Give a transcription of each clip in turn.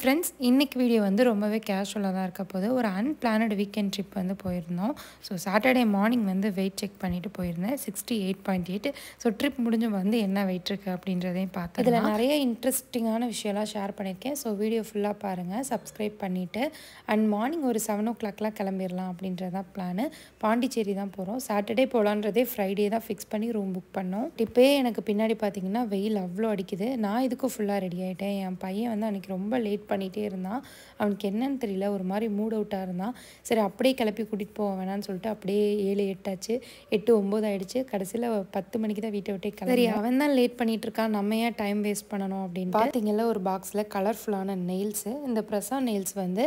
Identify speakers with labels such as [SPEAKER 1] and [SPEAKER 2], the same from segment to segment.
[SPEAKER 1] friends இன்றைக்கி video வந்து ரொம்பவே கேஷுவலாக தான் இருக்க போது ஒரு அன்பிளானட் வீக்கெண்ட் ட்ரிப் வந்து போயிருந்தோம் ஸோ சாட்டர்டே மார்னிங் வந்து வெயிட் செக் பண்ணிவிட்டு போயிருந்தேன் sixty eight point eight so trip முடிஞ்சு வந்து என்ன வெயிட் இருக்குது அப்படின்றதையும் பார்த்து இதில் நிறைய இன்ட்ரெஸ்டிங்கான விஷயம்லாம் ஷேர் பண்ணியிருக்கேன் ஸோ வீடியோ ஃபுல்லாக பாருங்கள் சப்ஸ்கிரைப் பண்ணிவிட்டு அண்ட் மார்னிங் ஒரு செவன் ஓ கிளாக்லாம் கிளம்பிடலாம் அப்படின்றதான் பிளானு பாண்டிச்சேரி தான் போகிறோம் சாட்டர்டே போகலான்றதே ஃப்ரைடே தான் ஃபிக்ஸ் பண்ணி ரூம் புக் பண்ணோம் இப்போயே எனக்கு பின்னாடி பார்த்தீங்கன்னா வெயில் அவ்வளோ அடிக்குது நான் இதுக்கும் ஃபுல்லாக ரெடி ஆகிட்டேன் என் பையன் வந்து அன்றைக்கி ரொம்ப லேட் பண்ணிகிட்டே இருந்தான் அவனுக்கு என்னன்னு தெரியல ஒரு மாதிரி மூட் அவுட்டாக இருந்தான் சரி அப்படியே கிளப்பி கூட்டிகிட்டு போக வேணான்னு சொல்லிட்டு அப்படியே ஏழு எட்டாச்சு எட்டு ஒம்பது ஆயிடுச்சு கடைசியில் பத்து மணிக்கு தான் வீட்டை விட்டே கிளம்பி அவன் தான் லேட் பண்ணிட்டு இருக்கான் நம்ம ஏன் டைம் வேஸ்ட் பண்ணணும் அப்படின்னு பார்த்தீங்கல்ல ஒரு பாக்ஸில் கலர்ஃபுல்லான நெயில்ஸு இந்த பிரசா நெயில்ஸ் வந்து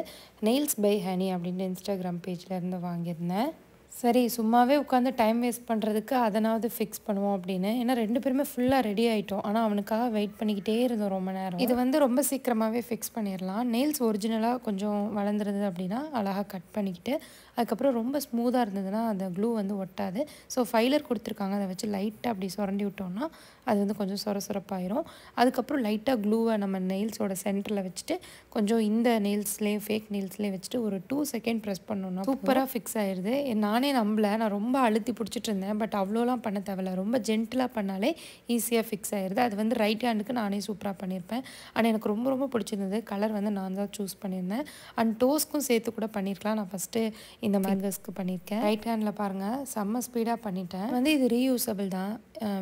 [SPEAKER 1] நெயில்ஸ் பை ஹனி அப்படின்ட்டு இன்ஸ்டாகிராம் பேஜில் இருந்து வாங்கியிருந்தேன் சரி சும்மாவே உட்காந்து டைம் வேஸ்ட் பண்ணுறதுக்கு அதனாவது ஃபிக்ஸ் பண்ணுவோம் அப்படின்னு ஏன்னா ரெண்டு பேருமே ஃபுல்லாக ரெடி ஆகிட்டோம் ஆனால் அவனுக்காக வெயிட் பண்ணிக்கிட்டே இருந்தோம் ரொம்ப நேரம் இது வந்து ரொம்ப சீக்கிரமாகவே ஃபிக்ஸ் பண்ணிடலாம் நெயில்ஸ் ஒரிஜினலாக கொஞ்சம் வளர்ந்துருது அப்படின்னா அழகாக கட் பண்ணிக்கிட்டு அதுக்கப்புறம் ரொம்ப ஸ்மூத்தாக இருந்ததுன்னா அந்த க்ளூ வந்து ஒட்டாது ஸோ ஃபைலர் கொடுத்துருக்காங்க அதை வச்சு லைட்டாக அப்படி சுரண்டி விட்டோம்னா அது வந்து கொஞ்சம் சொர சொரப்பாயிரும் அதுக்கப்புறம் லைட்டாக க்ளூவை நம்ம நெயில்ஸோட சென்டரில் வச்சுட்டு கொஞ்சம் இந்த நெயில்ஸ்லேயும் ஃபேக் நெயில்ஸ்லேயும் வச்சுட்டு ஒரு டூ செகண்ட் ப்ரெஸ் பண்ணணும் சூப்பராக ஃபிக்ஸ் ஆயிடுது நானே நம்பலை நான் ரொம்ப அழுத்தி பிடிச்சிட்டு இருந்தேன் பட் அவ்வளோலாம் பண்ண தேவையில்ல ரொம்ப ஜென்டிலாக பண்ணாலே ஈஸியாக ஃபிக்ஸ் ஆயிடுது அது வந்து ரைட் ஹேண்டுக்கு நானே சூப்பராக பண்ணியிருப்பேன் ஆனால் எனக்கு ரொம்ப ரொம்ப பிடிச்சிருந்தது கலர் வந்து நான் தான் சூஸ் பண்ணியிருந்தேன் அண்ட் டோஸ்க்கும் சேர்த்து கூட பண்ணியிருக்கலாம் நான் ஃபஸ்ட்டு இந்த மேங்கர்ஸ்க்கு பண்ணியிருக்கேன் ரைட் ஹேண்டில் பாருங்கள் செம்ம ஸ்பீடாக பண்ணிட்டேன் வந்து இது ரீயூசபிள் தான்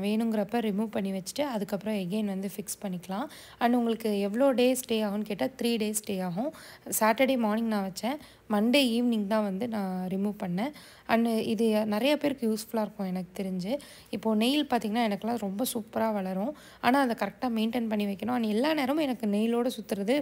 [SPEAKER 1] வேணுங்கிறப்ப ரிமூவ் பண்ணி வச்சுட்டு அதுக்கப்புறம் எகெயின் வந்து ஃபிக்ஸ் பண்ணிக்கலாம் அண்ட் உங்களுக்கு எவ்வளோ டே ஸ்டே ஆகும்னு கேட்டால் த்ரீ டேஸ் ஸ்டே ஆகும் சாட்டர்டே மார்னிங் நான் வச்சேன் மண்டே ஈவினிங் தான் வந்து நான் ரிமூவ் பண்ணேன் அண்டு இது நிறைய பேருக்கு யூஸ்ஃபுல்லாக இருக்கும் எனக்கு தெரிஞ்சு இப்போது நெயில் பார்த்திங்கன்னா எனக்குலாம் ரொம்ப சூப்பராக வளரும் ஆனால் அதை கரெக்டாக மெயின்டைன் பண்ணி வைக்கணும் அண்ட் எல்லா நேரமும் எனக்கு நெயிலோடு சுற்றுறது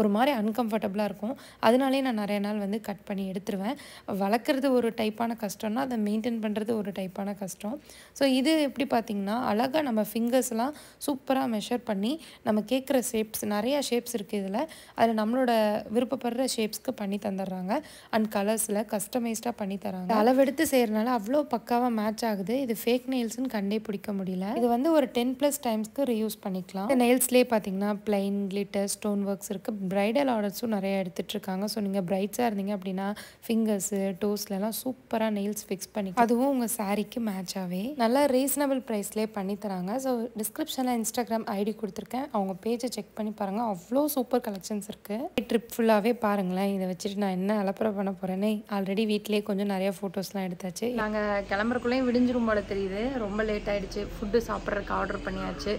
[SPEAKER 1] ஒரு மாதிரி அன்கம்ஃபர்டபுளாக இருக்கும் அதனாலே நான் நிறைய நாள் வந்து கட் பண்ணி எடுத்துருவேன் வளர்க்குறது ஒரு டைப்பான கஷ்டம்னா அதை மெயின்டைன் பண்ணுறது ஒரு டைப்பான கஷ்டம் ஸோ இது எப்படி பார்த்திங்கன்னா அழகாக நம்ம ஃபிங்கர்ஸ்லாம் சூப்பராக மெஷர் பண்ணி நம்ம கேட்குற ஷேப்ஸ் நிறையா ஷேப்ஸ் இருக்குது இதில் அதில் நம்மளோட விருப்பப்படுற ஷேப்ஸ்க்கு பண்ணி தந்துடுறாங்க தராங்க அண்ட் கலர்ஸில் கஸ்டமைஸ்டாக பண்ணி தராங்க அளவெடுத்து செய்கிறனால அவ்வளோ பக்காவாக மேட்ச் ஆகுது இது ஃபேக் நெயில்ஸ்னு கண்டே பிடிக்க முடியல இது வந்து ஒரு டென் ப்ளஸ் டைம்ஸ்க்கு ரியூஸ் பண்ணிக்கலாம் இந்த நெயில்ஸ்லேயே பார்த்தீங்கன்னா பிளைன் கிளிட்டர் ஸ்டோன் ஒர்க்ஸ் இருக்குது ப்ரைடல் ஆர்டர்ஸும் நிறையா எடுத்துகிட்ருக்காங்க ஸோ நீங்கள் ப்ரைட்ஸாக இருந்தீங்க அப்படின்னா ஃபிங்கர்ஸு டோஸ்லலாம் சூப்பராக நெயில்ஸ் ஃபிக்ஸ் பண்ணி அதுவும் உங்கள் சாரீக்கு மேட்சாகவே நல்லா ரீசனபிள் ப்ரைஸ்லேயே பண்ணி தராங்க ஸோ டிஸ்கிரிப்ஷனில் இன்ஸ்டாகிராம் ஐடி கொடுத்துருக்கேன் அவங்க பேஜை செக் பண்ணி பாருங்கள் அவ்வளோ சூப்பர் கலெக்ஷன்ஸ் இருக்குது ட்ரிப் ஃபுல்லாகவே பாருங்களேன் இதை வச்சுட்டு நான் என்ன நான் அலப்பறை பண்ண போகிறேனே ஆல்ரெடி வீட்லேயே கொஞ்சம் நிறையா ஃபோட்டோஸ்லாம் எடுத்தாச்சு நாங்கள் கிளம்புறக்குள்ளேயும் விடிஞ்சிரும் போல தெரியுது ரொம்ப லேட் ஆகிடுச்சு ஃபுட்டு சாப்பிட்றதுக்கு ஆர்டர் பண்ணியாச்சு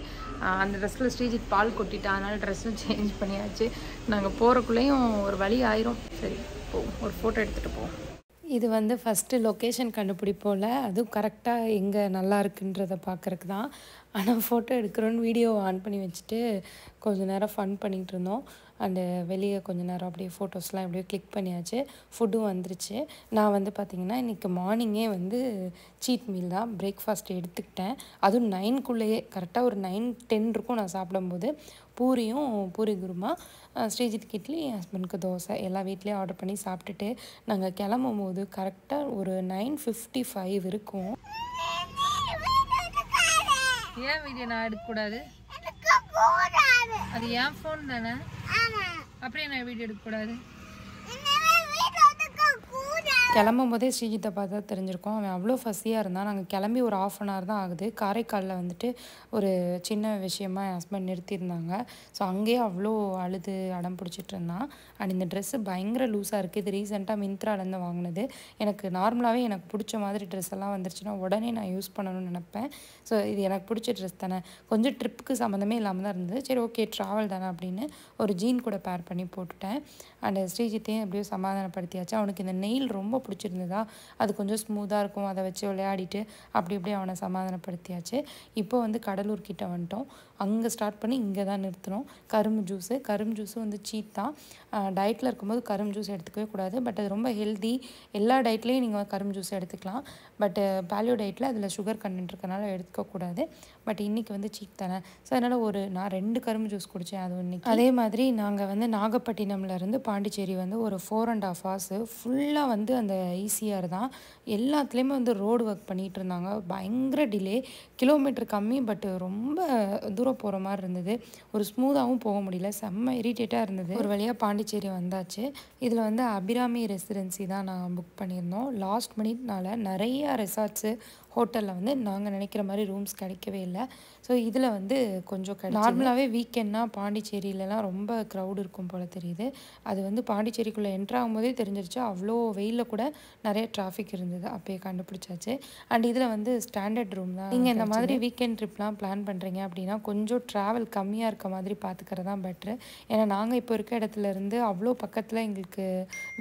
[SPEAKER 1] அந்த ட்ரெஸ்ஸில் ஸ்ரீஜித் பால் கொட்டிட்டா அதனால் ட்ரெஸ்ஸும் சேஞ்ச் பண்ணியாச்சு நாங்கள் போகிறக்குள்ளேயும் ஒரு வழி ஆயிரும் சரி போ ஒரு ஃபோட்டோ எடுத்துகிட்டு போவோம் இது வந்து ஃபஸ்ட்டு லொக்கேஷன் கண்டுபிடிப்போம்ல அதுவும் கரெக்டாக எங்கே நல்லா இருக்குன்றத பார்க்குறக்கு தான் ஆனால் ஃபோட்டோ எடுக்கிறோன்னு வீடியோ ஆன் பண்ணி வச்சுட்டு கொஞ்சம் நேரம் ஃபன் பண்ணிகிட்டு இருந்தோம் அந்த வெளியே கொஞ்ச நேரம் அப்படியே ஃபோட்டோஸ்லாம் எப்படியோ கிளிக் பண்ணியாச்சு ஃபுட்டும் வந்துருச்சு நான் வந்து பார்த்திங்கன்னா இன்றைக்கி மார்னிங்கே வந்து சீட் மீல் தான் பிரேக்ஃபாஸ்ட் எடுத்துக்கிட்டேன் அதுவும் நைன்குள்ளேயே கரெக்டாக ஒரு நைன் டென் இருக்கும் நான் சாப்பிடும்போது பூரியும் பூரி குருமா ஸ்ரீஜித் கிட்லி என் ஹஸ்பண்டுக்கு தோசை எல்லா வீட்லேயும் ஆர்டர் பண்ணி சாப்பிட்டுட்டு நாங்கள் கிளம்பும் போது கரெக்டாக ஒரு நைன் ஃபிஃப்டி ஃபைவ் இருக்கும் ஏன் வீடியோ நான் எடுக்கக்கூடாது அது என் ஃபோன் தானே அப்படியே நான் வீடியோ எடுக்கக்கூடாது கிளம்பும் போதே ஸ்ரீகித்தை பார்த்தா தெரிஞ்சிருக்கோம் அவன் அவ்வளோ ஃபஸியாக இருந்தான் நாங்கள் கிளம்பி ஒரு ஆஃப் அன் ஹவர் தான் ஆகுது காரைக்காலில் வந்துட்டு ஒரு சின்ன விஷயமா என் ஹஸ்பண்ட் நிறுத்தியிருந்தாங்க ஸோ அங்கேயே அவ்வளோ அழுது அடம் பிடிச்சிட்டு இருந்தான் அண்ட் இந்த ட்ரெஸ்ஸு பயங்கர லூஸாக இருக்குது இது ரீசெண்டாக மிந்த்ராலேருந்து வாங்கினது எனக்கு நார்மலாகவே எனக்கு பிடிச்ச மாதிரி ட்ரெஸ் எல்லாம் வந்துருச்சுன்னா உடனே நான் யூஸ் பண்ணணும்னு நினப்பேன் ஸோ இது எனக்கு பிடிச்ச ட்ரெஸ் தானே கொஞ்சம் ட்ரிப்புக்கு சம்மந்தமே இல்லாமல் தான் இருந்தது சரி ஓகே ட்ராவல் தானே அப்படின்னு ஒரு ஜீன் கூட பேர் பண்ணி போட்டுட்டேன் அண்ட் ஸ்ரீஜித்தையும் எப்படியோ சமாதானப்படுத்தியாச்சு அவனுக்கு இந்த நெயில் ரொம்ப பிடிச்சிருந்ததா அது கொஞ்சம் ஸ்மூத்தாக இருக்கும் அதை வச்சு விளையாடிட்டு அப்படி இப்படி அவனை சமாதானப்படுத்தியாச்சு இப்போ வந்து கடலூர் கிட்ட வந்துட்டோம் அங்கே ஸ்டார்ட் பண்ணி இங்கே தான் நிறுத்தினோம் கரும்பு ஜூஸு கரும்பு ஜூஸு வந்து சீட் தான் டயட்டில் இருக்கும்போது கரும்பு ஜூஸ் எடுத்துக்கவே கூடாது பட் அது ரொம்ப ஹெல்தி எல்லா டயட்லேயும் நீங்கள் கரும்பு ஜூஸ் எடுத்துக்கலாம் பட்டு பேலியோ டயட்டில் அதில் சுகர் கண்டென்ட் இருக்கனால எடுத்துக்கக்கூடாது பட் இன்றைக்கி வந்து சீட் தானே ஸோ அதனால் ஒரு நான் ரெண்டு கரும்பு ஜூஸ் குடித்தேன் அது இன்றைக்கி அதே மாதிரி நாங்கள் வந்து நாகப்பட்டினம்லேருந்து பாண்டிச்சேரி வந்து ஒரு ஃபோர் அண்ட் ஆஃப் ஹவர்ஸு ஃபுல்லாக வந்து அந்த அந்த ஈஸியாக e தான் எல்லாத்துலேயுமே வந்து ரோடு ஒர்க் பண்ணிகிட்டு இருந்தாங்க பயங்கர டிலே கிலோமீட்டர் கம்மி பட் ரொம்ப தூரம் போகிற மாதிரி இருந்தது ஒரு ஸ்மூத்தாகவும் போக முடியல செம்ம இரிட்டேட்டாக இருந்தது ஒரு வழியாக பாண்டிச்சேரி வந்தாச்சு இதில் வந்து அபிராமி ரெசிடென்சி தான் நாங்கள் புக் பண்ணியிருந்தோம் லாஸ்ட் மினிட்னால நிறையா ரெசார்ட்ஸு ஹோட்டலில் வந்து நாங்கள் நினைக்கிற மாதிரி ரூம்ஸ் கிடைக்கவே இல்லை ஸோ இதில் வந்து கொஞ்சம் நார்மலாகவே வீக்கெண்ட்னா பாண்டிச்சேரியிலலாம் ரொம்ப க்ரௌடு இருக்கும் போல் தெரியுது அது வந்து பாண்டிச்சேரிக்குள்ளே என்ட்ராகும் போதே தெரிஞ்சிருச்சு அவ்வளோ வெயிலில் கூட நிறைய டிராஃபிக் இருந்தது அப்போயே கண்டுபிடிச்சாச்சு அண்ட் இதில் வந்து ஸ்டாண்டர்ட் ரூம் தான் நீங்கள் இந்த மாதிரி வீக்கெண்ட் ட்ரிப்லாம் பிளான் பண்ணுறீங்க அப்படின்னா கொஞ்சம் ட்ராவல் கம்மியாக இருக்க மாதிரி பார்த்துக்கிறது தான் பெட்ரு ஏன்னா நாங்கள் இப்போ இருக்க இடத்துலேருந்து அவ்வளோ பக்கத்தில் எங்களுக்கு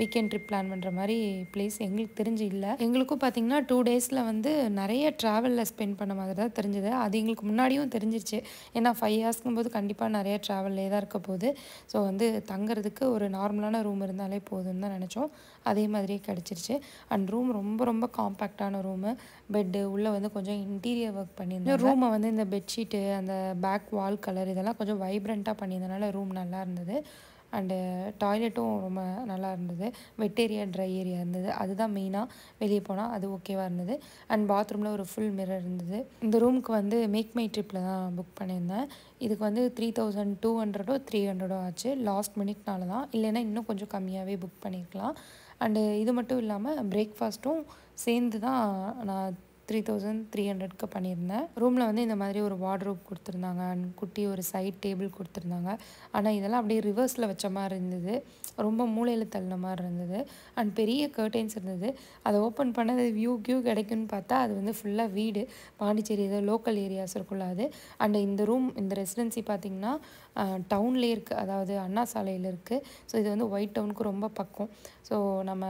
[SPEAKER 1] வீக்கெண்ட் ட்ரிப் பிளான் பண்ணுற மாதிரி பிளேஸ் எங்களுக்கு தெரிஞ்சு இல்லை எங்களுக்கும் பார்த்திங்கன்னா டூ டேஸில் வந்து நிறைய ட்ராவலில் ஸ்பெண்ட் பண்ண மாதிரி தான் தெரிஞ்சுது அது எங்களுக்கு முன்னாடியும் தெரிஞ்சிருச்சு ஏன்னா ஃபைவ் இயர்ஸ்க்கும் போது கண்டிப்பாக நிறைய ட்ராவல்லே தான் இருக்க போகுது ஸோ வந்து தங்குறதுக்கு ஒரு நார்மலான ரூம் இருந்தாலே போதும்னு தான் நினச்சோம் அதே மாதிரியே கிடச்சிருச்சு அண்ட் ரூம் ரொம்ப ரொம்ப காம்பேக்டான ரூமு பெட்டு உள்ளே வந்து கொஞ்சம் இன்டீரியர் ஒர்க் பண்ணியிருந்தோம் ரூமை வந்து இந்த பெட்ஷீட்டு அந்த பேக் வால் கலர் இதெல்லாம் கொஞ்சம் வைப்ரண்ட்டாக பண்ணியிருந்தனால ரூம் நல்லா இருந்தது அண்டு டாய்லெட்டும் ரொம்ப நல்லா இருந்தது வெட் ஏரியா ட்ரை ஏரியா இருந்தது அதுதான் மெயினாக வெளியே போனால் அது ஓகேவாக இருந்தது அண்ட் பாத்ரூமில் ஒரு ஃபுல் மிரர் இருந்தது இந்த ரூமுக்கு வந்து மேக் மை ட்ரிப்பில் தான் புக் பண்ணியிருந்தேன் இதுக்கு வந்து த்ரீ தௌசண்ட் டூ ஹண்ட்ரடோ த்ரீ ஹண்ட்ரடோ ஆச்சு லாஸ்ட் மினிட்னால தான் இல்லைன்னா இன்னும் கொஞ்சம் கம்மியாகவே புக் பண்ணியிருக்கலாம் அண்டு இது மட்டும் இல்லாமல் பிரேக்ஃபாஸ்ட்டும் சேர்ந்து தான் நான் த்ரீ தௌசண்ட் த்ரீ ஹண்ட்ரட்க்கு பண்ணியிருந்தேன் ரூமில் வந்து இந்த மாதிரி ஒரு வார்ட்ரோப் கொடுத்துருந்தாங்க குட்டி ஒரு சைட் டேபிள் கொடுத்துருந்தாங்க ஆனால் இதெல்லாம் அப்படியே ரிவர்ஸில் வச்ச மாதிரி இருந்தது ரொம்ப மூளையில் தள்ளின மாதிரி இருந்தது அண்ட் பெரிய கர்டைன்ஸ் இருந்தது அதை ஓப்பன் பண்ணது வியூ கியூ கிடைக்கும்னு பார்த்தா அது வந்து ஃபுல்லாக வீடு பாண்டிச்சேரி ஏதோ லோக்கல் ஏரியாஸ் இருக்குள்ளாது அது அண்ட் இந்த ரூம் இந்த ரெசிடென்சி பார்த்திங்கன்னா டவுன்லேயே இருக்குது அதாவது அண்ணா சாலையில் இருக்குது ஸோ இது வந்து ஒயிட் டவுனுக்கு ரொம்ப பக்கம் ஸோ நம்ம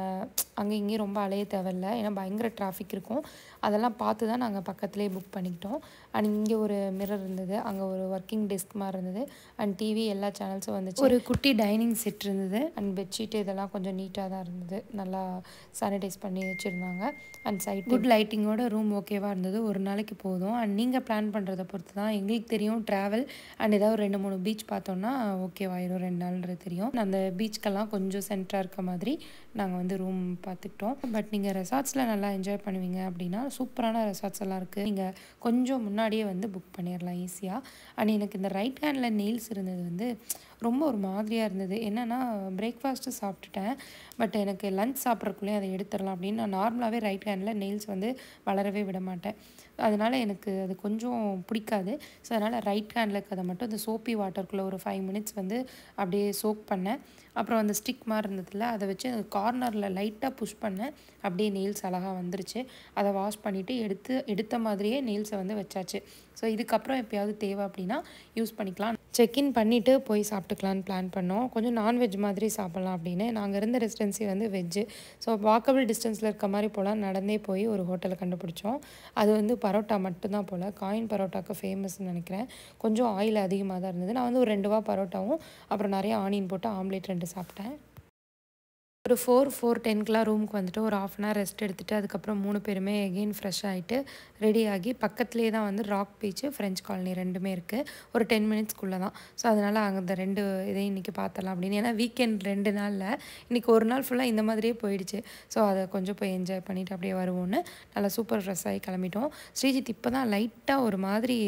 [SPEAKER 1] அங்கே இங்கேயும் ரொம்ப அலைய தேவையில்லை ஏன்னா பயங்கர டிராஃபிக் இருக்கும் அதெல்லாம் பார்த்து தான் நாங்கள் பக்கத்துலேயே புக் பண்ணிக்கிட்டோம் அண்ட் இங்கே ஒரு மிரர் இருந்தது அங்கே ஒரு ஒர்க்கிங் டெஸ்க் மாதிரி இருந்தது அண்ட் டிவி எல்லா சேனல்ஸும் வந்துச்சு ஒரு குட்டி டைனிங் செட் இருந்தது அண்ட் பெட்ஷீட் இதெல்லாம் கொஞ்சம் நீட்டாக தான் இருந்தது நல்லா சானிடைஸ் பண்ணி வச்சுருந்தாங்க அண்ட் சைட் குட் லைட்டிங்கோட ரூம் ஓகேவாக இருந்தது ஒரு நாளைக்கு போதும் அண்ட் நீங்கள் பிளான் பண்ணுறதை பொறுத்து தான் எங்களுக்கு தெரியும் ட்ராவல் அண்ட் ஏதாவது ரெண்டு மூணு பீச் பார்த்தோன்னா ஓகேவாயிரும் ரெண்டு நாள்ன்றது தெரியும் அந்த பீச்க்கெல்லாம் கொஞ்சம் சென்டராக இருக்க மாதிரி நாங்கள் வந்து ரூம் பார்த்துக்கிட்டோம் பட் நீங்கள் ரெசார்ட்ஸில் நல்லா என்ஜாய் பண்ணுவீங்க அப்படின்னா சூப்பரான ரெசார்ட்ஸ் எல்லாம் இருக்குது நீங்கள் கொஞ்சம் முன்னாடி முன்னாடியே வந்து புக் பண்ணிடலாம் ஈஸியாக அண்ட் எனக்கு இந்த ரைட் ஹேண்டில் நெயில்ஸ் இருந்தது வந்து ரொம்ப ஒரு மாதிரியாக இருந்தது என்னென்னா பிரேக்ஃபாஸ்ட்டு சாப்பிட்டுட்டேன் பட் எனக்கு லஞ்ச் சாப்பிட்றக்குள்ளேயும் அதை எடுத்துடலாம் அப்படின்னு நான் நார்மலாகவே ரைட் ஹேண்டில் நெயில்ஸ் வந்து வளரவே விட மாட்டேன் அதனால் எனக்கு அது கொஞ்சம் பிடிக்காது ஸோ அதனால் ரைட் ஹேண்டில் இருக்கிறத மட்டும் இந்த சோப்பி வாட்டருக்குள்ளே ஒரு ஃபைவ் மினிட்ஸ் வந்து அப்படியே சோக் பண்ணேன் அப்புறம் அந்த ஸ்டிக் மாதிரி இருந்ததில்ல அதை வச்சு கார்னரில் லைட்டாக புஷ் பண்ணேன் அப்படியே நெயில்ஸ் அழகாக வந்துருச்சு அதை வாஷ் பண்ணிவிட்டு எடுத்து எடுத்த மாதிரியே நெயில்ஸை வந்து வச்சாச்சு ஸோ இதுக்கப்புறம் எப்போயாவது தேவை அப்படின்னா யூஸ் பண்ணிக்கலாம் செக்இன் பண்ணிவிட்டு போய் சாப்பிட்டுக்கலான்னு பிளான் பண்ணோம் கொஞ்சம் நான்வெஜ் மாதிரி சாப்பிட்லாம் அப்படின்னு நாங்கள் இருந்த ரெசிடென்சி வந்து வெஜ்ஜு ஸோ வாக்கபிள் டிஸ்டன்ஸில் இருக்க மாதிரி போல் நடந்தே போய் ஒரு ஹோட்டலை கண்டுபிடிச்சோம் அது வந்து பரோட்டா மட்டும்தான் போல் காயின் பரோட்டாவுக்கு ஃபேமஸ்ன்னு நினைக்கிறேன் கொஞ்சம் ஆயில் அதிகமாக தான் இருந்தது நான் வந்து ஒரு ரெண்டு ரூபா பரோட்டாவும் அப்புறம் நிறைய ஆனியன் போட்டு ஆம்லேட் ரெண்டு சாப்பிட்டேன் ஒரு ஃபோர் ஃபோர் டென்க்கெலாம் ரூமுக்கு வந்துட்டு ஒரு ஆஃப் அன் ஹவர் ரெஸ்ட் எடுத்துகிட்டு அதுக்கப்புறம் மூணு பேருமே எகெயின் ஃப்ரெஷ் ஆகிட்டு ரெடி ஆகி பக்கத்துலேயே தான் வந்து ராக் பீச்சு ஃப்ரெஞ்ச் காலனி ரெண்டுமே இருக்குது ஒரு டென் மினிட்ஸ்க்குள்ளே தான் ஸோ அதனால் அங்கே இந்த ரெண்டு இதையும் இன்றைக்கி பார்த்தலாம் அப்படின்னு ஏன்னா வீக்கெண்ட் ரெண்டு நாளில் இன்றைக்கி ஒரு நாள் ஃபுல்லாக இந்த மாதிரியே போயிடுச்சு ஸோ அதை கொஞ்சம் போய் என்ஜாய் பண்ணிவிட்டு அப்படியே வருவோன்னு நல்லா சூப்பர் ஃப்ரெஷ் ஆகி கிளம்பிட்டோம் ஸ்ரீஜித் இப்போ தான் லைட்டாக ஒரு மாதிரி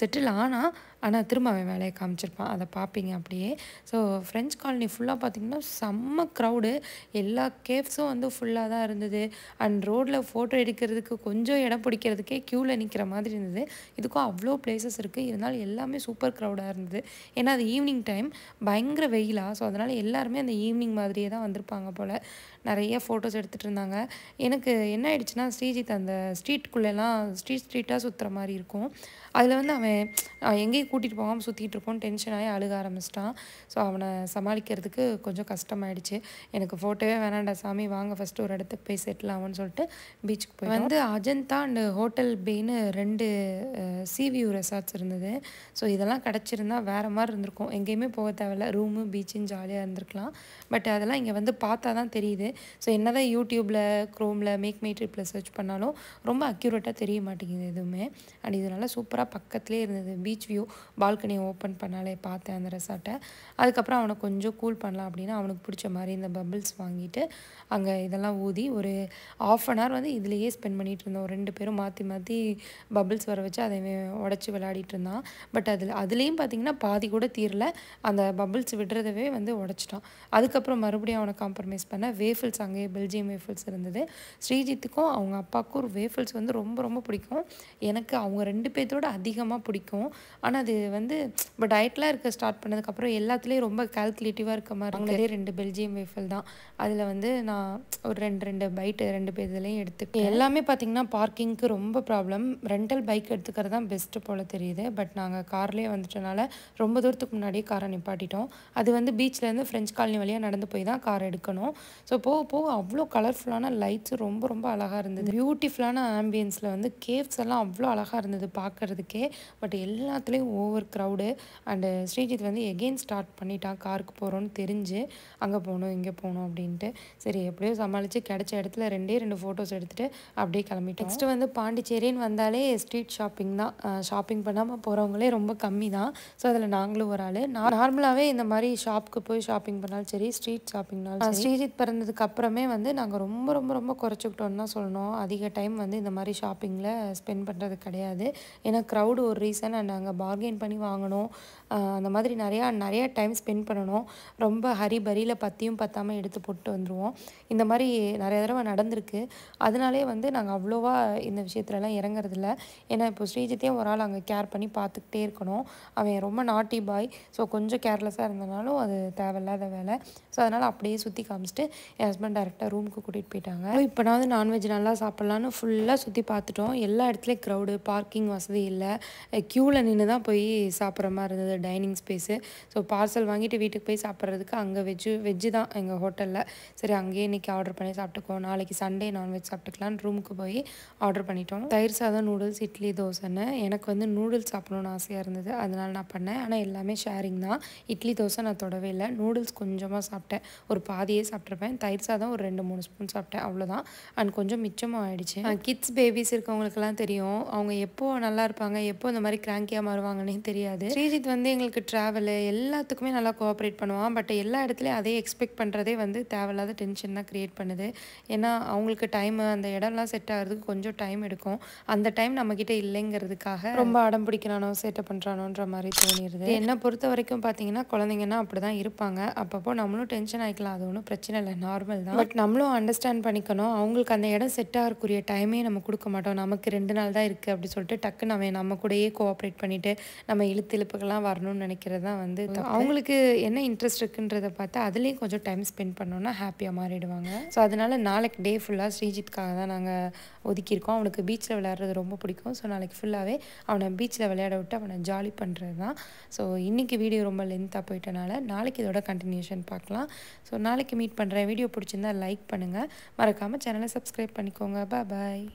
[SPEAKER 1] செட்டில் ஆனால் ஆனால் திரும்ப அவன் வேலையை காமிச்சிருப்பான் அதை பார்ப்பீங்க அப்படியே ஸோ ஃப்ரெஞ்ச் காலனி ஃபுல்லாக பார்த்திங்கன்னா செம்ம க்ரௌடு எல்லா கேவ்ஸும் வந்து ஃபுல்லாக தான் இருந்தது அண்ட் ரோட்டில் ஃபோட்டோ எடுக்கிறதுக்கு கொஞ்சம் இடம் பிடிக்கிறதுக்கே க்யூவில் நிற்கிற மாதிரி இருந்தது இதுக்கும் அவ்வளோ பிளேசஸ் இருக்குது இருந்தாலும் எல்லாமே சூப்பர் க்ரௌடாக இருந்தது ஏன்னா அது ஈவினிங் டைம் பயங்கர வெயிலாக ஸோ அதனால் எல்லாருமே அந்த ஈவினிங் மாதிரியே தான் வந்திருப்பாங்க போல் நிறைய ஃபோட்டோஸ் எடுத்துகிட்டு இருந்தாங்க எனக்கு என்ன ஆயிடுச்சுன்னா ஸ்ரீஜித் அந்த ஸ்ட்ரீட்குள்ளெல்லாம் ஸ்ட்ரீட் ஸ்ட்ரீட்டாக சுற்றுற மாதிரி இருக்கும் அதில் வந்து அவன் எங்கேயும் கூட்டிகிட்டு போகாமல் சுற்றிட்டு இருப்போம் டென்ஷன் ஆகி அழுக ஆரம்பிச்சிட்டான் ஸோ அவனை சமாளிக்கிறதுக்கு கொஞ்சம் கஷ்டமாயிடுச்சு எனக்கு ஃபோட்டோவே வேணாண்டா சாமி வாங்க ஃபஸ்ட்டு ஒரு இடத்துக்கு போய் செட்டில் ஆகும்னு சொல்லிட்டு பீச்சுக்கு போய் வந்து அஜந்தா அண்டு ஹோட்டல் பேன்னு ரெண்டு சிவியூ ரெசார்ட்ஸ் இருந்தது ஸோ இதெல்லாம் கிடச்சிருந்தா வேறு மாதிரி இருந்திருக்கும் எங்கேயுமே போக தேவையில்ல ரூமு பீச்சுன்னு ஜாலியாக இருந்திருக்கலாம் பட் அதெல்லாம் இங்கே வந்து பார்த்தா தான் தெரியுது ஸோ என்ன தான் யூடியூப்பில் க்ரோமில் மேக் மை ட்ரிப்பில் சர்ச் பண்ணாலும் ரொம்ப அக்யூரேட்டாக தெரிய மாட்டேங்குது எதுவுமே அண்ட் இதனால் சூப்பராக பக்கத்துலேயே இருந்தது பீச் வியூ பால்கனி ஓப்பன் பண்ணாலே பார்த்தேன் அந்த ரெசார்ட்டை அதுக்கப்புறம் அவனை கொஞ்சம் கூல் பண்ணலாம் அப்படின்னா அவனுக்கு பிடிச்ச மாதிரி இந்த பபிள்ஸ் வாங்கிட்டு அங்கே இதெல்லாம் ஊதி ஒரு ஆஃப் அன் ஹவர் வந்து இதுலேயே ஸ்பெண்ட் பண்ணிகிட்டு இருந்தோம் ரெண்டு பேரும் மாற்றி மாற்றி பபிள்ஸ் வர வச்சு அதை உடச்சி விளையாடிட்டு இருந்தான் பட் அதில் அதுலேயும் பார்த்தீங்கன்னா பாதி கூட தீரல அந்த பபிள்ஸ் விடுறதவே வந்து உடச்சிட்டான் அதுக்கப்புறம் மறுபடியும் அவனை காம்ப்ரமைஸ் பண்ண வேஃபிள்ஸ் அங்கேயே பெல்ஜியம் வேஃபிள்ஸ் இருந்தது ஸ்ரீஜித்துக்கும் அவங்க அப்பாவுக்கும் ஒரு வேஃபிள்ஸ் வந்து ரொம்ப ரொம்ப பிடிக்கும் எனக்கு அவங்க ரெண்டு பேர்த்தோட அதிகமாக பிடிக்கும் ஆனால் அது அது வந்து இப்போ டயட்லாம் இருக்க ஸ்டார்ட் பண்ணதுக்கப்புறம் எல்லாத்துலேயும் ரொம்ப கால்குலேட்டிவாக இருக்க மாதிரி அவங்களே ரெண்டு பெல்ஜியம் வேஃபல் தான் அதில் வந்து நான் ஒரு ரெண்டு ரெண்டு பைட்டு ரெண்டு பேர் இதுலேயும் எடுத்துக்கிட்டேன் எல்லாமே பார்த்திங்கன்னா பார்க்கிங்க்கு ரொம்ப ப்ராப்ளம் ரெண்டல் பைக் எடுத்துக்கிறது தான் பெஸ்ட்டு போல் தெரியுது பட் நாங்கள் கார்லேயே வந்துட்டனால ரொம்ப தூரத்துக்கு முன்னாடியே காரை நிப்பாட்டிட்டோம் அது வந்து பீச்லேருந்து ஃப்ரெஞ்ச் காலனி வழியாக நடந்து போய் தான் கார் எடுக்கணும் ஸோ போக போக அவ்வளோ கலர்ஃபுல்லான லைட்ஸும் ரொம்ப ரொம்ப அழகாக இருந்தது பியூட்டிஃபுல்லான ஆம்பியன்ஸில் வந்து கேவ்ஸ் எல்லாம் அவ்வளோ அழகாக இருந்தது பார்க்குறதுக்கே பட் எல்லாத்துலேயும் ஓவர் க்ரௌடு அண்டு ஸ்ரீஜித் வந்து எகெயின் ஸ்டார்ட் பண்ணிட்டான் காருக்கு போகிறோன்னு தெரிஞ்சு அங்கே போகணும் இங்கே போகணும் அப்படின்ட்டு சரி எப்படியோ சமாளித்து கிடச்ச இடத்துல ரெண்டே ரெண்டு ஃபோட்டோஸ் எடுத்துகிட்டு அப்படியே கிளம்பிட்டோம் நெக்ஸ்ட்டு வந்து பாண்டிச்சேரின்னு வந்தாலே ஸ்ட்ரீட் ஷாப்பிங் தான் ஷாப்பிங் பண்ணாமல் போகிறவங்களே ரொம்ப கம்மி தான் ஸோ அதில் நாங்களும் ஒரு ஆள் நான் நார்மலாகவே இந்த மாதிரி ஷாப்புக்கு போய் ஷாப்பிங் பண்ணாலும் சரி ஸ்ட்ரீட் ஷாப்பிங்னாலும் ஸ்ரீஜித் பிறந்ததுக்கு அப்புறமே வந்து நாங்கள் ரொம்ப ரொம்ப ரொம்ப குறைச்சிக்கிட்டோம்னு தான் சொல்லணும் அதிக டைம் வந்து இந்த மாதிரி ஷாப்பிங்கில் ஸ்பெண்ட் பண்ணுறது கிடையாது ஏன்னா க்ரௌடு ஒரு ரீசன் அண்ட் அங்கே பார்கெயின் மெயின்டைன் பண்ணி வாங்கணும் அந்த மாதிரி நிறையா நிறையா டைம் ஸ்பெண்ட் பண்ணணும் ரொம்ப ஹரி பரியில் பற்றியும் பற்றாமல் எடுத்து போட்டு வந்துடுவோம் இந்த மாதிரி நிறைய தடவை நடந்திருக்கு அதனாலே வந்து நாங்கள் அவ்வளோவா இந்த விஷயத்துலலாம் இறங்குறதில்ல ஏன்னா இப்போ ஸ்ரீஜித்தையும் ஒரு ஆள் அங்கே கேர் பண்ணி பார்த்துக்கிட்டே இருக்கணும் அவன் ரொம்ப நாட்டி பாய் ஸோ கொஞ்சம் கேர்லெஸ்ஸாக இருந்தனாலும் அது தேவையில்லாத வேலை ஸோ அதனால் அப்படியே சுற்றி காமிச்சிட்டு என் ஹஸ்பண்ட் டேரெக்டாக ரூமுக்கு கூட்டிகிட்டு போயிட்டாங்க இப்போ நான் வந்து நான்வெஜ் நல்லா சாப்பிட்லான்னு ஃபுல்லாக சுற்றி பார்த்துட்டோம் எல்லா இடத்துலையும் க்ரௌடு பார்க்கிங் வசதி இல்லை க்யூவில் நின்று தான் போய் சாப்பிட்ற மாதிரி இருந்தது டைனிங் ஸ்பேஸு ஸோ பார்சல் வாங்கிட்டு வீட்டுக்கு போய் சாப்பிட்றதுக்கு அங்கே வெஜ்ஜு வெஜ்ஜு தான் எங்கள் ஹோட்டலில் சரி அங்கேயே இன்றைக்கி ஆர்டர் பண்ணி சாப்பிட்டுக்குவோம் நாளைக்கு சண்டே நான்வெஜ் சாப்பிட்டுக்கலான்னு ரூமுக்கு போய் ஆர்டர் பண்ணிட்டோம் தயிர் சாதம் நூடுல்ஸ் இட்லி தோசைன்னு எனக்கு வந்து நூடுல்ஸ் சாப்பிடணும்னு ஆசையாக இருந்தது அதனால நான் பண்ணேன் ஆனால் எல்லாமே ஷேரிங் தான் இட்லி தோசை நான் தொடவே இல்லை நூடுல்ஸ் கொஞ்சமாக சாப்பிட்டேன் ஒரு பாதியே சாப்பிட்ருப்பேன் தயிர் சாதம் ஒரு ரெண்டு மூணு ஸ்பூன் சாப்பிட்டேன் அவ்வளோதான் அண்ட் கொஞ்சம் மிச்சமாக ஆகிடுச்சு கிட்ஸ் பேபிஸ் இருக்கவங்களுக்குலாம் தெரியும் அவங்க எப்போ நல்லா இருப்பாங்க எப்போ இந்த மாதிரி கிராங்கியாக மாறுவாங்கன்னே தெரியாது ஸ்ரீஜித் வந்து குழந்தைங்களுக்கு ட்ராவலு எல்லாத்துக்குமே நல்லா கோஆப்ரேட் பண்ணுவான் பட் எல்லா இடத்துலையும் அதே எக்ஸ்பெக்ட் பண்ணுறதே வந்து தேவையில்லாத டென்ஷன் தான் க்ரியேட் பண்ணுது ஏன்னா அவங்களுக்கு டைமு அந்த இடம்லாம் செட் ஆகிறதுக்கு கொஞ்சம் டைம் எடுக்கும் அந்த டைம் நம்மக்கிட்ட இல்லைங்கிறதுக்காக ரொம்ப அடம் பிடிக்கிறானோ சேட்டை பண்ணுறானோன்ற மாதிரி தோணிடுது என்னை பொறுத்த வரைக்கும் பார்த்தீங்கன்னா குழந்தைங்கன்னா அப்படி தான் இருப்பாங்க அப்பப்போ நம்மளும் டென்ஷன் ஆகிக்கலாம் அது ஒன்றும் பிரச்சனை இல்லை நார்மல் தான் பட் நம்மளும் அண்டர்ஸ்டாண்ட் பண்ணிக்கணும் அவங்களுக்கு அந்த இடம் செட் ஆகக்கூடிய டைமே நம்ம கொடுக்க மாட்டோம் நமக்கு ரெண்டு நாள் தான் இருக்குது அப்படி சொல்லிட்டு டக்குன்னு அவன் நம்ம கூடயே கோஆப்ரேட் பண்ணிவிட்டு நம்ம இழுத்து இழுப்புக்கெல்லாம் வர வரணும்னு நினைக்கிறது தான் வந்து அவங்களுக்கு என்ன இன்ட்ரெஸ்ட் இருக்குன்றதை பார்த்தா அதுலேயும் கொஞ்சம் டைம் ஸ்பெண்ட் பண்ணோன்னா ஹாப்பியாக மாறிடுவாங்க ஸோ அதனால் நாளைக்கு டே ஃபுல்லாக ஸ்ரீஜித்துக்காக தான் நாங்கள் ஒதுக்கியிருக்கோம் அவனுக்கு பீச்சில் விளையாடுறது ரொம்ப பிடிக்கும் ஸோ நாளைக்கு ஃபுல்லாகவே அவனை பீச்சில் விளையாட விட்டு அவனை ஜாலி பண்ணுறது தான் ஸோ இன்றைக்கி வீடியோ ரொம்ப லென்த்தாக போயிட்டனால நாளைக்கு இதோட கண்டினியூஷன் பார்க்கலாம் ஸோ நாளைக்கு மீட் பண்ணுறேன் வீடியோ பிடிச்சிருந்தா லைக் பண்ணுங்கள் மறக்காமல் சேனலை சப்ஸ்கிரைப் பண்ணிக்கோங்க பா பாய்